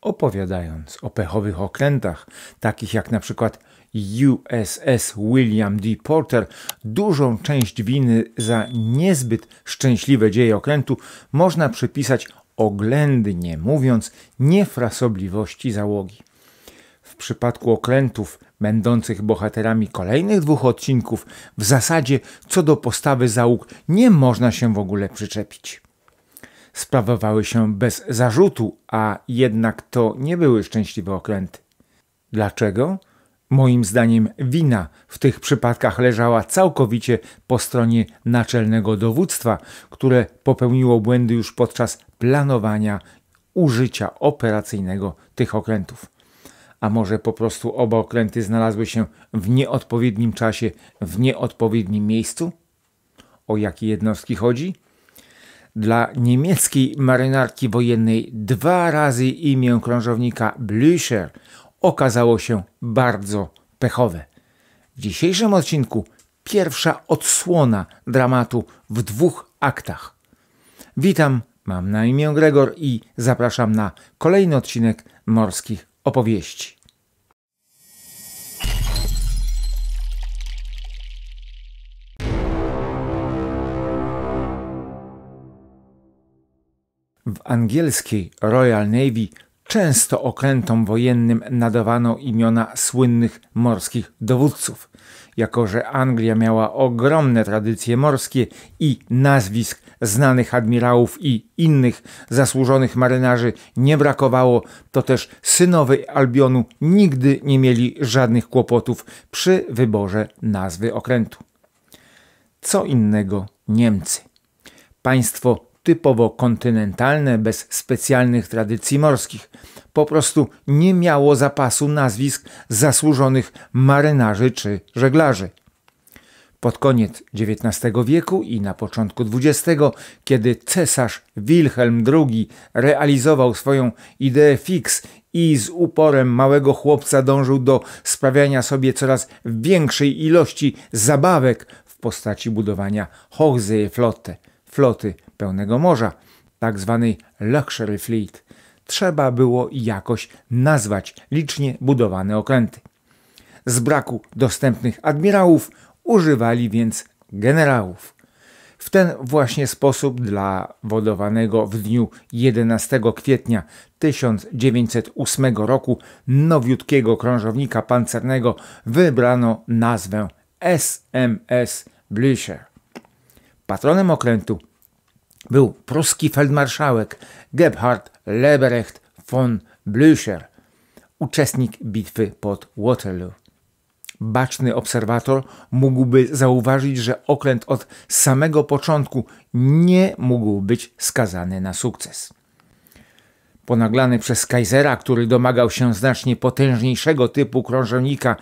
Opowiadając o pechowych okrętach, takich jak na przykład USS William D. Porter, dużą część winy za niezbyt szczęśliwe dzieje okrętu można przypisać oględnie mówiąc niefrasobliwości załogi. W przypadku okrętów będących bohaterami kolejnych dwóch odcinków w zasadzie co do postawy załóg nie można się w ogóle przyczepić sprawowały się bez zarzutu, a jednak to nie były szczęśliwe okręty. Dlaczego? Moim zdaniem wina w tych przypadkach leżała całkowicie po stronie naczelnego dowództwa, które popełniło błędy już podczas planowania użycia operacyjnego tych okrętów. A może po prostu oba okręty znalazły się w nieodpowiednim czasie, w nieodpowiednim miejscu? O jakie jednostki chodzi? Dla niemieckiej marynarki wojennej dwa razy imię krążownika Blücher okazało się bardzo pechowe. W dzisiejszym odcinku pierwsza odsłona dramatu w dwóch aktach. Witam, mam na imię Gregor i zapraszam na kolejny odcinek Morskich Opowieści. W angielskiej Royal Navy często okrętom wojennym nadawano imiona słynnych morskich dowódców. Jako, że Anglia miała ogromne tradycje morskie i nazwisk znanych admirałów i innych zasłużonych marynarzy nie brakowało, to też synowie Albionu nigdy nie mieli żadnych kłopotów przy wyborze nazwy okrętu. Co innego Niemcy. Państwo typowo kontynentalne, bez specjalnych tradycji morskich. Po prostu nie miało zapasu nazwisk zasłużonych marynarzy czy żeglarzy. Pod koniec XIX wieku i na początku XX, kiedy cesarz Wilhelm II realizował swoją ideę fix i z uporem małego chłopca dążył do sprawiania sobie coraz większej ilości zabawek w postaci budowania Hochseeflotte, floty pełnego morza, tak zwanej Luxury Fleet. Trzeba było jakoś nazwać licznie budowane okręty. Z braku dostępnych admirałów używali więc generałów. W ten właśnie sposób dla wodowanego w dniu 11 kwietnia 1908 roku nowiutkiego krążownika pancernego wybrano nazwę SMS Blücher. Patronem okrętu był pruski feldmarszałek Gebhard Leberecht von Blücher, uczestnik bitwy pod Waterloo. Baczny obserwator mógłby zauważyć, że okręt od samego początku nie mógł być skazany na sukces. Ponaglany przez Kaisera, który domagał się znacznie potężniejszego typu krążownika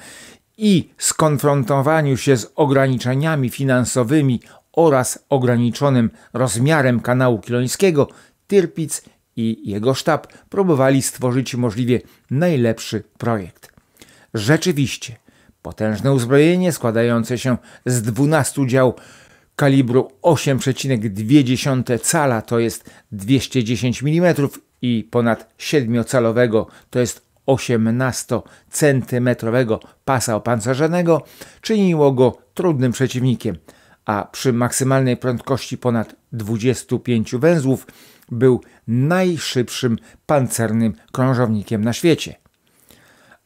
i skonfrontowaniu się z ograniczeniami finansowymi oraz ograniczonym rozmiarem kanału kilońskiego, Tyrpic i jego sztab próbowali stworzyć możliwie najlepszy projekt. Rzeczywiście, potężne uzbrojenie składające się z 12 dział kalibru 8,2 cala, to jest 210 mm i ponad 7-calowego, to jest 18-centymetrowego pasa opancerzonego, czyniło go trudnym przeciwnikiem – a przy maksymalnej prędkości ponad 25 węzłów był najszybszym pancernym krążownikiem na świecie.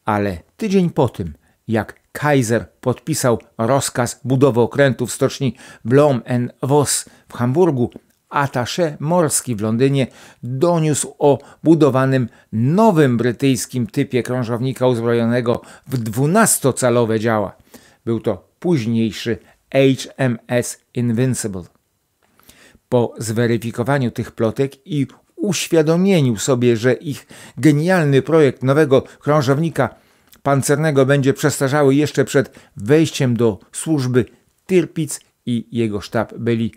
Ale tydzień po tym, jak Kaiser podpisał rozkaz budowy okrętu w stoczni Blom en Voss w Hamburgu, atasze morski w Londynie doniósł o budowanym nowym brytyjskim typie krążownika uzbrojonego w 12-calowe działa. Był to późniejszy HMS Invincible. Po zweryfikowaniu tych plotek i uświadomieniu sobie, że ich genialny projekt nowego krążownika pancernego będzie przestarzały jeszcze przed wejściem do służby, Tirpitz i jego sztab byli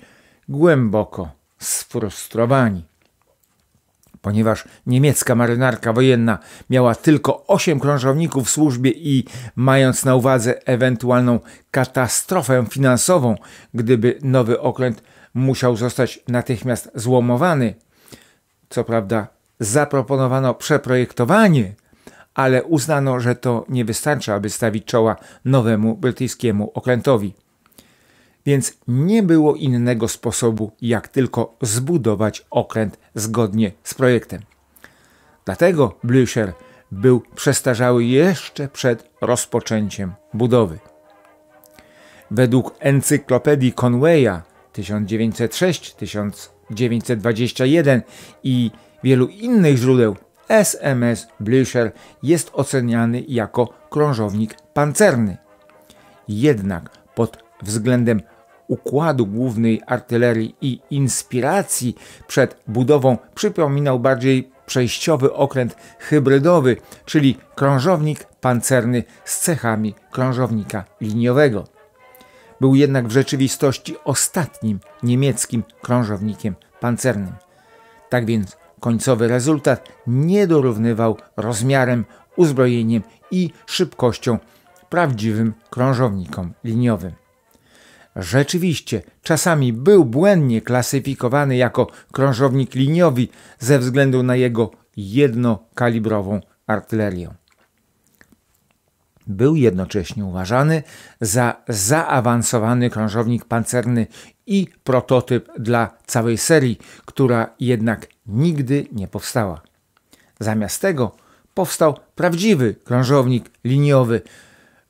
głęboko sfrustrowani. Ponieważ niemiecka marynarka wojenna miała tylko 8 krążowników w służbie i mając na uwadze ewentualną katastrofę finansową, gdyby nowy okręt musiał zostać natychmiast złomowany, co prawda zaproponowano przeprojektowanie, ale uznano, że to nie wystarczy, aby stawić czoła nowemu brytyjskiemu okrętowi więc nie było innego sposobu, jak tylko zbudować okręt zgodnie z projektem. Dlatego Blücher był przestarzały jeszcze przed rozpoczęciem budowy. Według encyklopedii Conwaya 1906-1921 i wielu innych źródeł SMS Blücher jest oceniany jako krążownik pancerny. Jednak pod względem układu głównej artylerii i inspiracji przed budową przypominał bardziej przejściowy okręt hybrydowy, czyli krążownik pancerny z cechami krążownika liniowego. Był jednak w rzeczywistości ostatnim niemieckim krążownikiem pancernym. Tak więc końcowy rezultat nie dorównywał rozmiarem, uzbrojeniem i szybkością prawdziwym krążownikom liniowym. Rzeczywiście, czasami był błędnie klasyfikowany jako krążownik liniowy ze względu na jego jednokalibrową artylerię. Był jednocześnie uważany za zaawansowany krążownik pancerny i prototyp dla całej serii, która jednak nigdy nie powstała. Zamiast tego powstał prawdziwy krążownik liniowy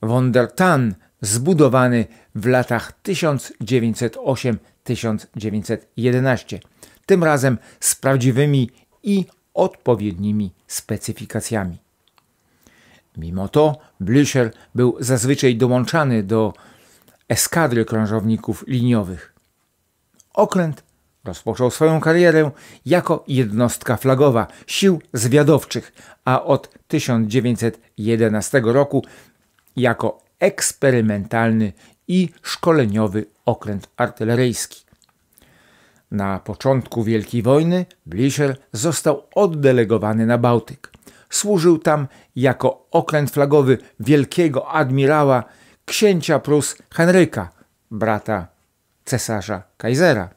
Wondertan zbudowany w latach 1908-1911, tym razem z prawdziwymi i odpowiednimi specyfikacjami. Mimo to Blücher był zazwyczaj dołączany do eskadry krążowników liniowych. Okręt rozpoczął swoją karierę jako jednostka flagowa sił zwiadowczych, a od 1911 roku jako eksperymentalny i szkoleniowy okręt artyleryjski. Na początku Wielkiej Wojny Blischer został oddelegowany na Bałtyk. Służył tam jako okręt flagowy wielkiego admirała księcia Prus Henryka, brata cesarza Kaisera.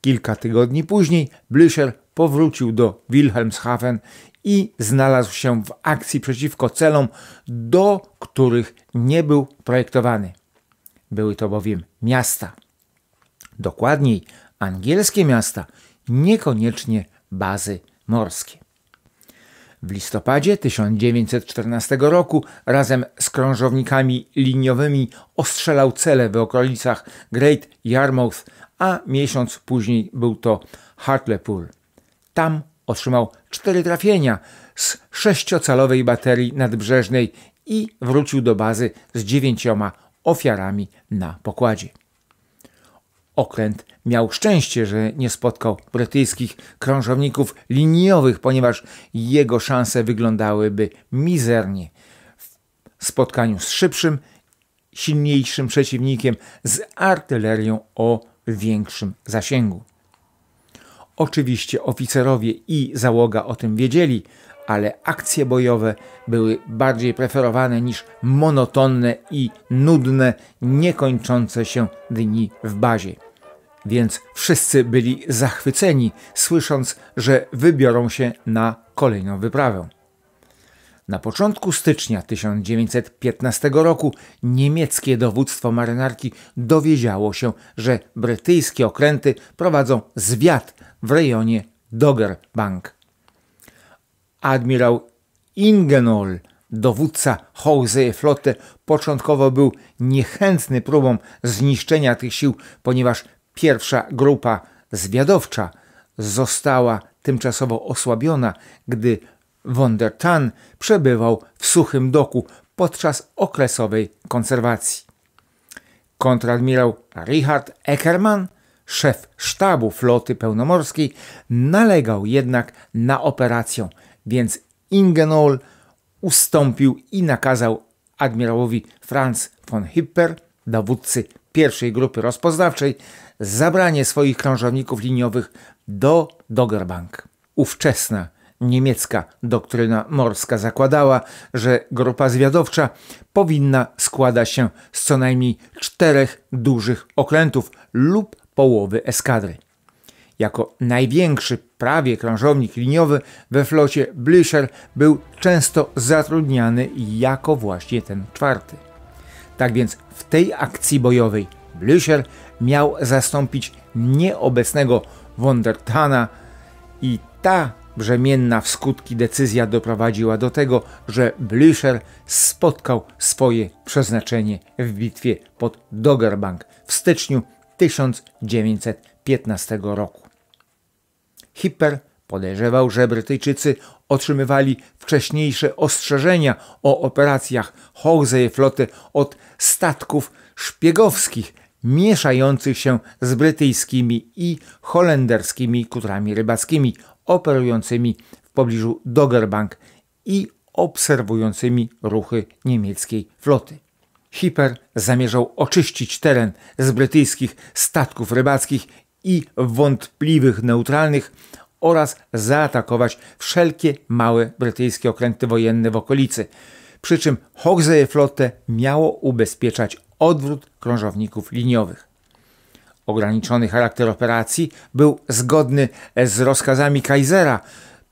Kilka tygodni później Blischer powrócił do Wilhelmshaven i znalazł się w akcji przeciwko celom, do których nie był projektowany. Były to bowiem miasta. Dokładniej angielskie miasta, niekoniecznie bazy morskie. W listopadzie 1914 roku razem z krążownikami liniowymi ostrzelał cele w okolicach Great Yarmouth, a miesiąc później był to Hartlepool. Tam Otrzymał cztery trafienia z sześciocalowej baterii nadbrzeżnej i wrócił do bazy z dziewięcioma ofiarami na pokładzie. Okręt miał szczęście, że nie spotkał brytyjskich krążowników liniowych, ponieważ jego szanse wyglądałyby mizernie. W spotkaniu z szybszym, silniejszym przeciwnikiem z artylerią o większym zasięgu. Oczywiście oficerowie i załoga o tym wiedzieli, ale akcje bojowe były bardziej preferowane niż monotonne i nudne, niekończące się dni w bazie. Więc wszyscy byli zachwyceni, słysząc, że wybiorą się na kolejną wyprawę. Na początku stycznia 1915 roku niemieckie dowództwo marynarki dowiedziało się, że brytyjskie okręty prowadzą zwiad w rejonie Dogger Bank. Admirał Ingenol, dowódca Hołzej Flotte, początkowo był niechętny próbom zniszczenia tych sił, ponieważ pierwsza grupa zwiadowcza została tymczasowo osłabiona, gdy von der Tann przebywał w suchym doku podczas okresowej konserwacji. Kontradmirał Richard Eckermann szef sztabu floty pełnomorskiej, nalegał jednak na operację, więc Ingenol ustąpił i nakazał admirałowi Franz von Hipper, dowódcy pierwszej grupy rozpoznawczej, zabranie swoich krążowników liniowych do Doggerbank. Ówczesna niemiecka doktryna morska zakładała, że grupa zwiadowcza powinna składać się z co najmniej czterech dużych okrętów lub połowy eskadry. Jako największy prawie krążownik liniowy we flocie Blücher był często zatrudniany jako właśnie ten czwarty. Tak więc w tej akcji bojowej Blücher miał zastąpić nieobecnego Wondertana i ta brzemienna w skutki decyzja doprowadziła do tego, że Blücher spotkał swoje przeznaczenie w bitwie pod Doggerbank w styczniu 1915 roku. Hipper podejrzewał, że Brytyjczycy otrzymywali wcześniejsze ostrzeżenia o operacjach Horsey floty od statków szpiegowskich mieszających się z brytyjskimi i holenderskimi kutrami rybackimi operującymi w pobliżu Doggerbank i obserwującymi ruchy niemieckiej floty. Hiper zamierzał oczyścić teren z brytyjskich statków rybackich i wątpliwych neutralnych oraz zaatakować wszelkie małe brytyjskie okręty wojenne w okolicy, przy czym Hogseye flotę miało ubezpieczać odwrót krążowników liniowych. Ograniczony charakter operacji był zgodny z rozkazami Kaisera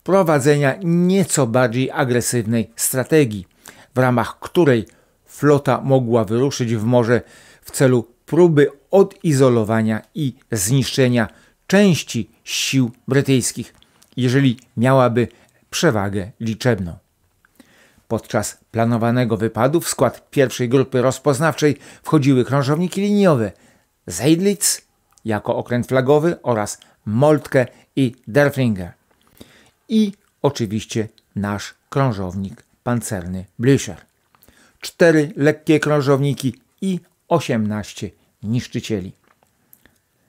prowadzenia nieco bardziej agresywnej strategii, w ramach której flota mogła wyruszyć w morze w celu próby odizolowania i zniszczenia części sił brytyjskich, jeżeli miałaby przewagę liczebną. Podczas planowanego wypadu w skład pierwszej grupy rozpoznawczej wchodziły krążowniki liniowe Zeidlitz jako okręt flagowy oraz Moltke i Derflinger. I oczywiście nasz krążownik pancerny Blücher. 4 lekkie krążowniki i 18 niszczycieli.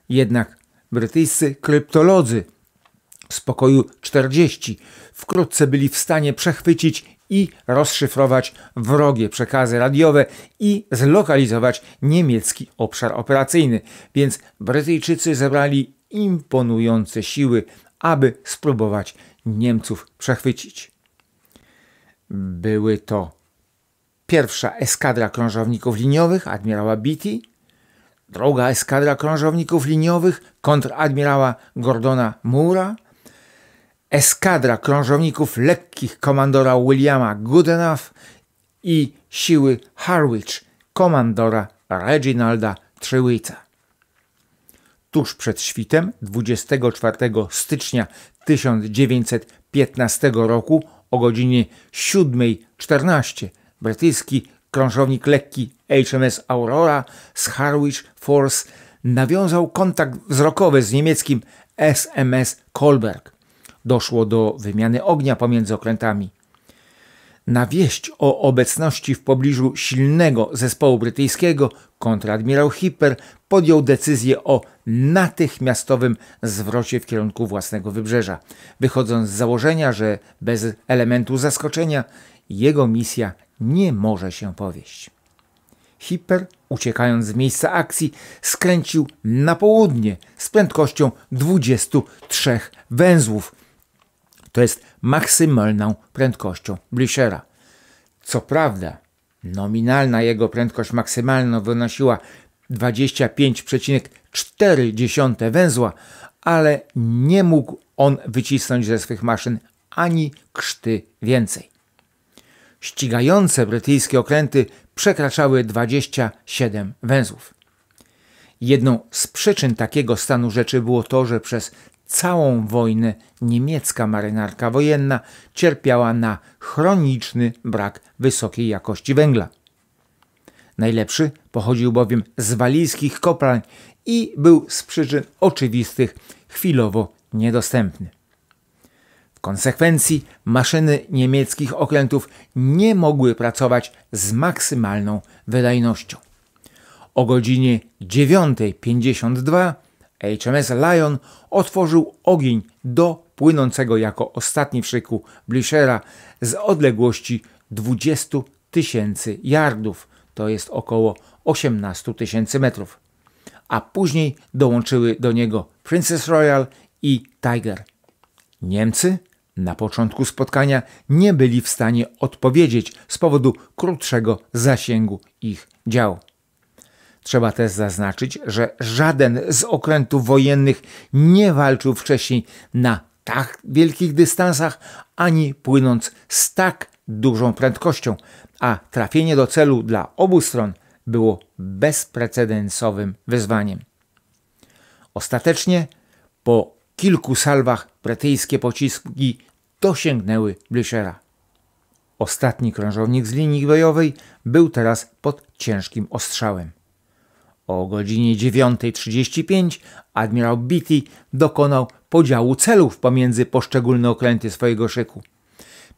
Jednak brytyjscy kryptolodzy z pokoju 40 wkrótce byli w stanie przechwycić i rozszyfrować wrogie przekazy radiowe i zlokalizować niemiecki obszar operacyjny, więc Brytyjczycy zebrali imponujące siły, aby spróbować Niemców przechwycić. Były to Pierwsza eskadra krążowników liniowych admirała Beatty, druga eskadra krążowników liniowych kontradmirała Gordona Moora, eskadra krążowników lekkich komandora Williama Goodenough i siły Harwich komandora Reginalda Trewita. Tuż przed świtem 24 stycznia 1915 roku o godzinie 7.14 Brytyjski krążownik lekki HMS Aurora z Harwich Force nawiązał kontakt wzrokowy z niemieckim SMS Kolberg. Doszło do wymiany ognia pomiędzy okrętami. Na wieść o obecności w pobliżu silnego zespołu brytyjskiego kontradmirał Hipper podjął decyzję o natychmiastowym zwrocie w kierunku własnego wybrzeża, wychodząc z założenia, że bez elementu zaskoczenia jego misja nie może się powieść. Hiper, uciekając z miejsca akcji, skręcił na południe z prędkością 23 węzłów. To jest maksymalną prędkością Blichera. Co prawda, nominalna jego prędkość maksymalna wynosiła 25,4 węzła, ale nie mógł on wycisnąć ze swych maszyn ani krzty więcej ścigające brytyjskie okręty przekraczały 27 węzłów. Jedną z przyczyn takiego stanu rzeczy było to, że przez całą wojnę niemiecka marynarka wojenna cierpiała na chroniczny brak wysokiej jakości węgla. Najlepszy pochodził bowiem z walijskich kopalń i był z przyczyn oczywistych chwilowo niedostępny. W konsekwencji maszyny niemieckich okrętów nie mogły pracować z maksymalną wydajnością. O godzinie 9.52 HMS Lion otworzył ogień do płynącego jako ostatni w szyku Blichera z odległości 20 tysięcy yardów, to jest około 18 tysięcy metrów, a później dołączyły do niego Princess Royal i Tiger – Niemcy na początku spotkania nie byli w stanie odpowiedzieć z powodu krótszego zasięgu ich dział. Trzeba też zaznaczyć, że żaden z okrętów wojennych nie walczył wcześniej na tak wielkich dystansach, ani płynąc z tak dużą prędkością, a trafienie do celu dla obu stron było bezprecedensowym wyzwaniem. Ostatecznie, po kilku salwach Brytyjskie pociski dosięgnęły Blücher'a. Ostatni krążownik z linii bojowej był teraz pod ciężkim ostrzałem. O godzinie 9.35 admirał Beatty dokonał podziału celów pomiędzy poszczególne okręty swojego szyku.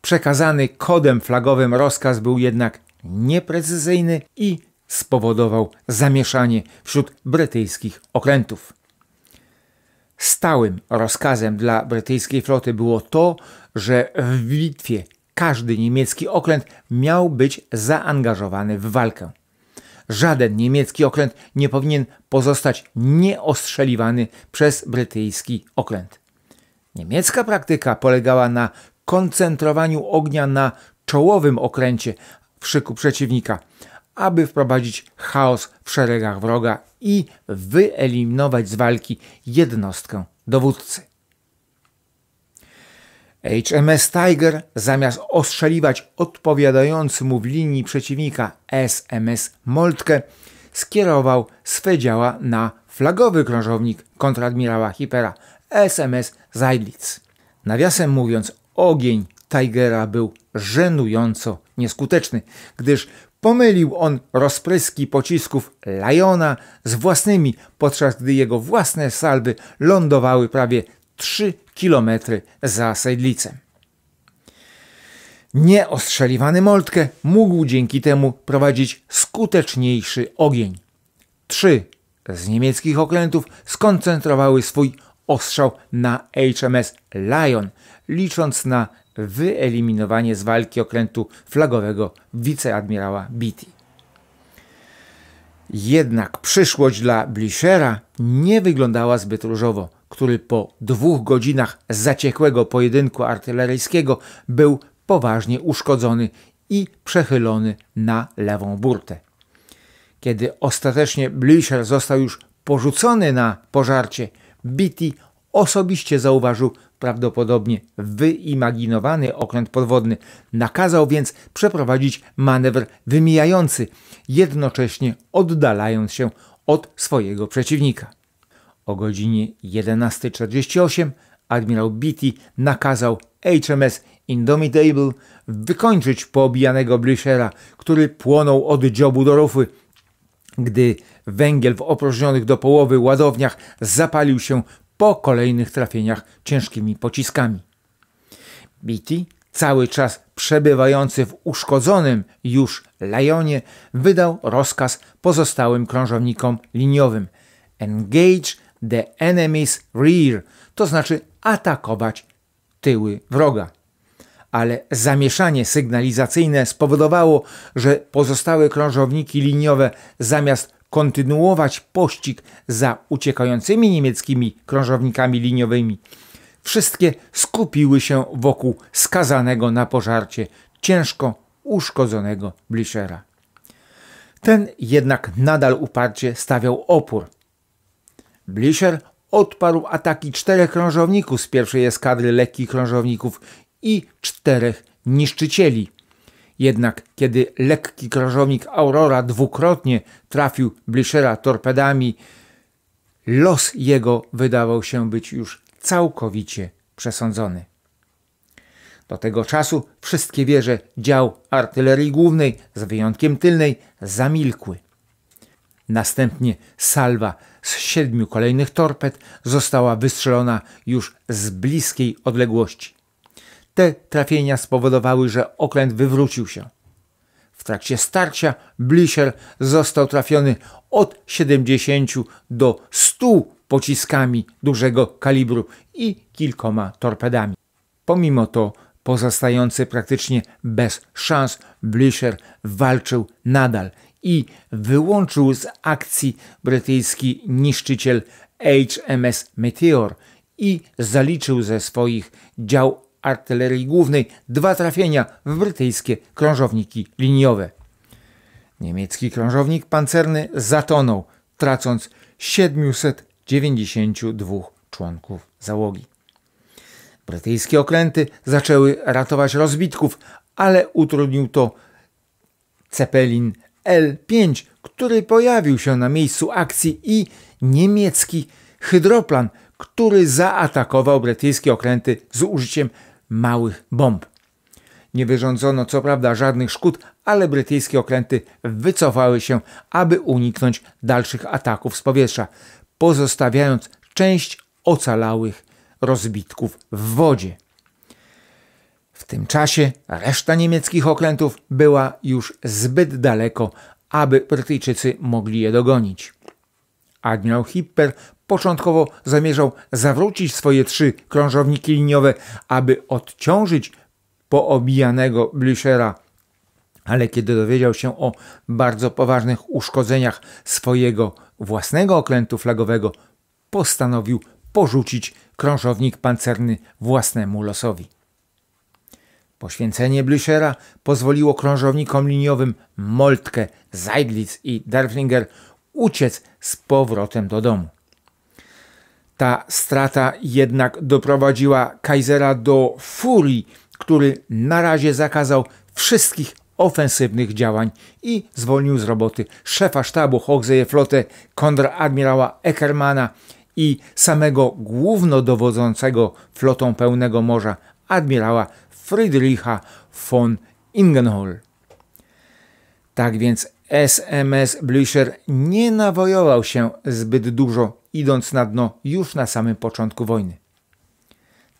Przekazany kodem flagowym rozkaz był jednak nieprecyzyjny i spowodował zamieszanie wśród brytyjskich okrętów. Stałym rozkazem dla brytyjskiej floty było to, że w bitwie każdy niemiecki okręt miał być zaangażowany w walkę. Żaden niemiecki okręt nie powinien pozostać nieostrzeliwany przez brytyjski okręt. Niemiecka praktyka polegała na koncentrowaniu ognia na czołowym okręcie w szyku przeciwnika, aby wprowadzić chaos w szeregach wroga i wyeliminować z walki jednostkę dowódcy. HMS Tiger zamiast ostrzeliwać odpowiadający mu w linii przeciwnika SMS Moltke, skierował swe działa na flagowy krążownik kontradmirała Hipera SMS Zajdlitz. Nawiasem mówiąc, ogień Tigera był żenująco nieskuteczny, gdyż Pomylił on rozpryski pocisków Liona z własnymi, podczas gdy jego własne salby lądowały prawie 3 km za Sejdlicem. Nieostrzeliwany Moltke mógł dzięki temu prowadzić skuteczniejszy ogień. Trzy z niemieckich okrętów skoncentrowały swój ostrzał na HMS Lion, licząc na wyeliminowanie z walki okrętu flagowego wiceadmirała Beatty. Jednak przyszłość dla Blichera nie wyglądała zbyt różowo, który po dwóch godzinach zaciekłego pojedynku artyleryjskiego był poważnie uszkodzony i przechylony na lewą burtę. Kiedy ostatecznie Blicher został już porzucony na pożarcie, Beatty Osobiście zauważył prawdopodobnie wyimaginowany okręt podwodny. Nakazał więc przeprowadzić manewr wymijający, jednocześnie oddalając się od swojego przeciwnika. O godzinie 11.48 admirał Beatty nakazał HMS Indomitable wykończyć poobijanego Blichera, który płonął od dziobu do rufy. Gdy węgiel w opróżnionych do połowy ładowniach zapalił się po kolejnych trafieniach ciężkimi pociskami. Beatty, cały czas przebywający w uszkodzonym już Lionie, wydał rozkaz pozostałym krążownikom liniowym engage the enemy's rear, to znaczy atakować tyły wroga. Ale zamieszanie sygnalizacyjne spowodowało, że pozostałe krążowniki liniowe zamiast kontynuować pościg za uciekającymi niemieckimi krążownikami liniowymi, wszystkie skupiły się wokół skazanego na pożarcie, ciężko uszkodzonego Blischera. Ten jednak nadal uparcie stawiał opór. Blischer odparł ataki czterech krążowników z pierwszej eskadry lekkich krążowników i czterech niszczycieli – jednak kiedy lekki krążownik Aurora dwukrotnie trafił bliszera torpedami, los jego wydawał się być już całkowicie przesądzony. Do tego czasu wszystkie wieże dział artylerii głównej, z wyjątkiem tylnej, zamilkły. Następnie salwa z siedmiu kolejnych torped została wystrzelona już z bliskiej odległości. Te trafienia spowodowały, że okręt wywrócił się. W trakcie starcia Blisher został trafiony od 70 do 100 pociskami dużego kalibru i kilkoma torpedami. Pomimo to pozostający praktycznie bez szans Blisher walczył nadal i wyłączył z akcji brytyjski niszczyciel HMS Meteor i zaliczył ze swoich dział artylerii głównej dwa trafienia w brytyjskie krążowniki liniowe. Niemiecki krążownik pancerny zatonął, tracąc 792 członków załogi. Brytyjskie okręty zaczęły ratować rozbitków, ale utrudnił to Cepelin L5, który pojawił się na miejscu akcji i niemiecki hydroplan, który zaatakował brytyjskie okręty z użyciem małych bomb. Nie wyrządzono co prawda żadnych szkód, ale brytyjskie okręty wycofały się, aby uniknąć dalszych ataków z powietrza, pozostawiając część ocalałych rozbitków w wodzie. W tym czasie reszta niemieckich okrętów była już zbyt daleko, aby Brytyjczycy mogli je dogonić. Admiral Hipper Początkowo zamierzał zawrócić swoje trzy krążowniki liniowe, aby odciążyć poobijanego Blüchera ale kiedy dowiedział się o bardzo poważnych uszkodzeniach swojego własnego okrętu flagowego, postanowił porzucić krążownik pancerny własnemu losowi. Poświęcenie Blüchera pozwoliło krążownikom liniowym Moltke, Zeidlitz i Derflinger uciec z powrotem do domu. Ta strata jednak doprowadziła Kaisera do furii, który na razie zakazał wszystkich ofensywnych działań i zwolnił z roboty szefa sztabu Hoxeje-Flotę kontradmirała Eckermana i samego głównodowodzącego flotą pełnego morza admirała Friedricha von Ingenhol. Tak więc SMS Blücher nie nawojował się zbyt dużo idąc na dno już na samym początku wojny.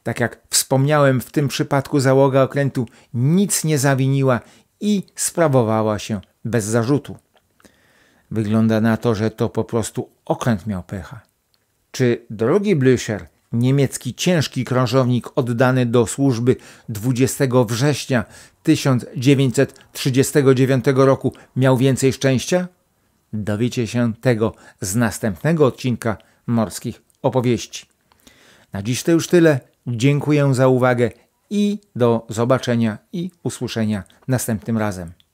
Tak jak wspomniałem, w tym przypadku załoga okrętu nic nie zawiniła i sprawowała się bez zarzutu. Wygląda na to, że to po prostu okręt miał pecha. Czy drogi Blücher, niemiecki ciężki krążownik oddany do służby 20 września 1939 roku miał więcej szczęścia? dowiecie się tego z następnego odcinka Morskich Opowieści. Na dziś to już tyle. Dziękuję za uwagę i do zobaczenia i usłyszenia następnym razem.